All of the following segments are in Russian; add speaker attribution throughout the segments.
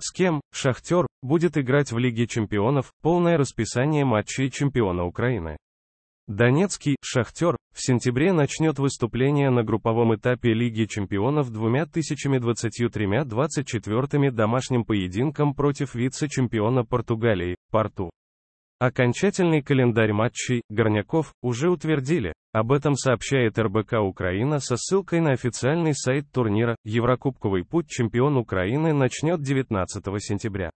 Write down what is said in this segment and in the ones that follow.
Speaker 1: С кем «Шахтер» будет играть в Лиге чемпионов, полное расписание матчей чемпиона Украины. Донецкий «Шахтер» в сентябре начнет выступление на групповом этапе Лиги чемпионов двумя тысячами 23-24 домашним поединком против вице-чемпиона Португалии, Порту. Окончательный календарь матчей «Горняков» уже утвердили. Об этом сообщает РБК Украина со ссылкой на официальный сайт турнира «Еврокубковый путь чемпион Украины» начнет 19 сентября.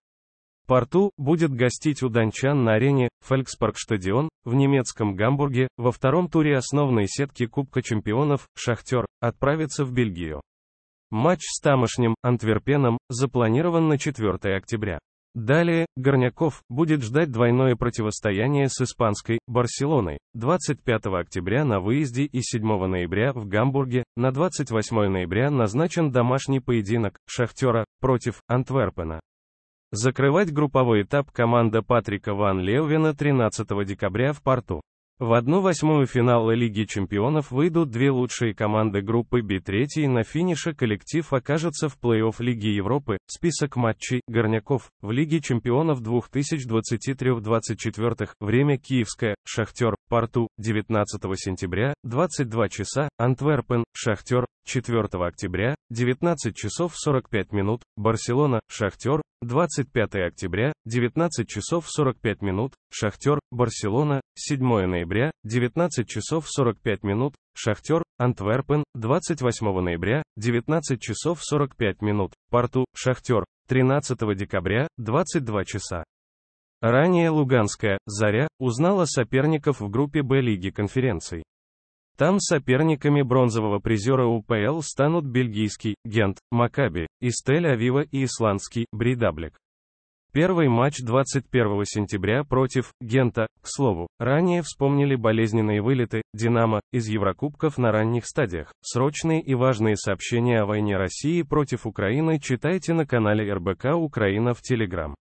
Speaker 1: Порту будет гостить у Дончан на арене Фольксparкштадион в немецком Гамбурге. Во втором туре основной сетки Кубка чемпионов «Шахтер» отправится в Бельгию. Матч с тамошним Антверпеном запланирован на 4 октября. Далее, Горняков будет ждать двойное противостояние с испанской «Барселоной» 25 октября на выезде и 7 ноября в Гамбурге, на 28 ноября назначен домашний поединок «Шахтера» против Антверпена. Закрывать групповой этап команда Патрика Ван Леувена 13 декабря в порту. В 1-8 финала Лиги чемпионов выйдут две лучшие команды группы B3 и на финише коллектив окажется в плей-офф Лиги Европы. Список матчей Горняков в Лиге чемпионов 2023-24 время Киевское. Шахтер, Порту, 19 сентября, 22 часа, Антверпен, Шахтер, 4 октября, 19 часов 45 минут, Барселона, Шахтер, 25 октября, 19 часов 45 минут, Шахтер, Барселона, 7 ноября, 19 часов 45 минут, Шахтер, Антверпен, 28 ноября, 19 часов 45 минут, Порту, Шахтер, 13 декабря, 22 часа. Ранее Луганская «Заря» узнала соперников в группе Б Лиги конференций. Там соперниками бронзового призера УПЛ станут бельгийский Гент, Макаби, из Тель-Авива и исландский Бридаблик. Первый матч 21 сентября против Гента, к слову, ранее вспомнили болезненные вылеты «Динамо» из Еврокубков на ранних стадиях. Срочные и важные сообщения о войне России против Украины читайте на канале РБК Украина в Телеграм.